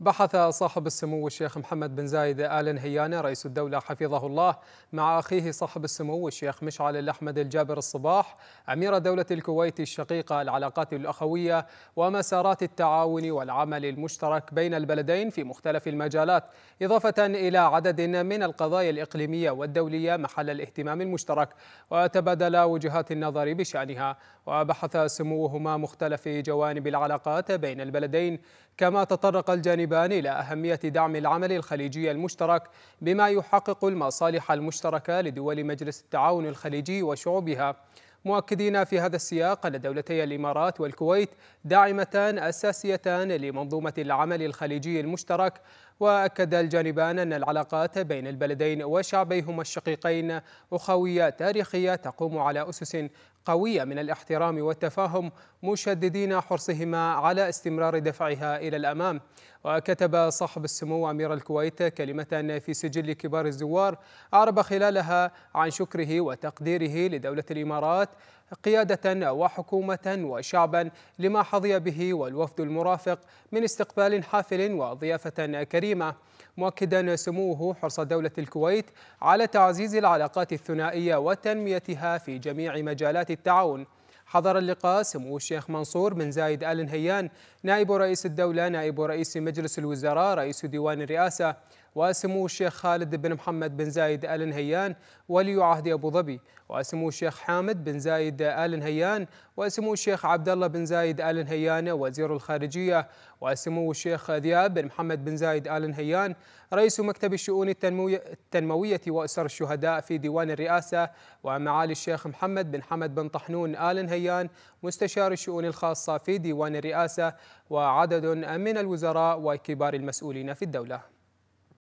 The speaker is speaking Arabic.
بحث صاحب السمو الشيخ محمد بن زايد آل نهيانة رئيس الدولة حفظه الله مع أخيه صاحب السمو الشيخ مشعل الأحمد الجابر الصباح أمير دولة الكويت الشقيقة العلاقات الأخوية ومسارات التعاون والعمل المشترك بين البلدين في مختلف المجالات إضافة إلى عدد من القضايا الإقليمية والدولية محل الاهتمام المشترك وتبادل وجهات النظر بشأنها وبحث سموهما مختلف جوانب العلاقات بين البلدين كما تطرق الجانب يقربان إلى أهمية دعم العمل الخليجي المشترك بما يحقق المصالح المشتركة لدول مجلس التعاون الخليجي وشعوبها مؤكدين في هذا السياق أن دولتي الإمارات والكويت داعمتان أساسيتان لمنظومة العمل الخليجي المشترك وأكد الجانبان أن العلاقات بين البلدين وشعبيهما الشقيقين أخوية تاريخية تقوم على أسس قوية من الاحترام والتفاهم مشددين حرصهما على استمرار دفعها إلى الأمام وكتب صاحب السمو أمير الكويت كلمة في سجل كبار الزوار أعرب خلالها عن شكره وتقديره لدولة الإمارات قيادة وحكومة وشعبا لما حظي به والوفد المرافق من استقبال حافل وضيافة كريمة مؤكدا سموه حرص دولة الكويت على تعزيز العلاقات الثنائية وتنميتها في جميع مجالات التعاون حضر اللقاء سمو الشيخ منصور بن زايد آل نهيان نائب رئيس الدولة نائب رئيس مجلس الوزراء رئيس ديوان الرئاسة وسمو الشيخ خالد بن محمد بن زايد آل نهيان ولي عهد أبو ظبي وسمو الشيخ حامد بن زايد آل نهيان وسمو الشيخ عبد الله بن زايد آل نهيان وزير الخارجية وسمو الشيخ ذياب بن محمد بن زايد آل نهيان رئيس مكتب الشؤون التنموية وأسر الشهداء في ديوان الرئاسة ومعالي الشيخ محمد بن حمد بن طحنون آل نهيان مستشار الشؤون الخاصة في ديوان الرئاسة وعدد من الوزراء وكبار المسؤولين في الدولة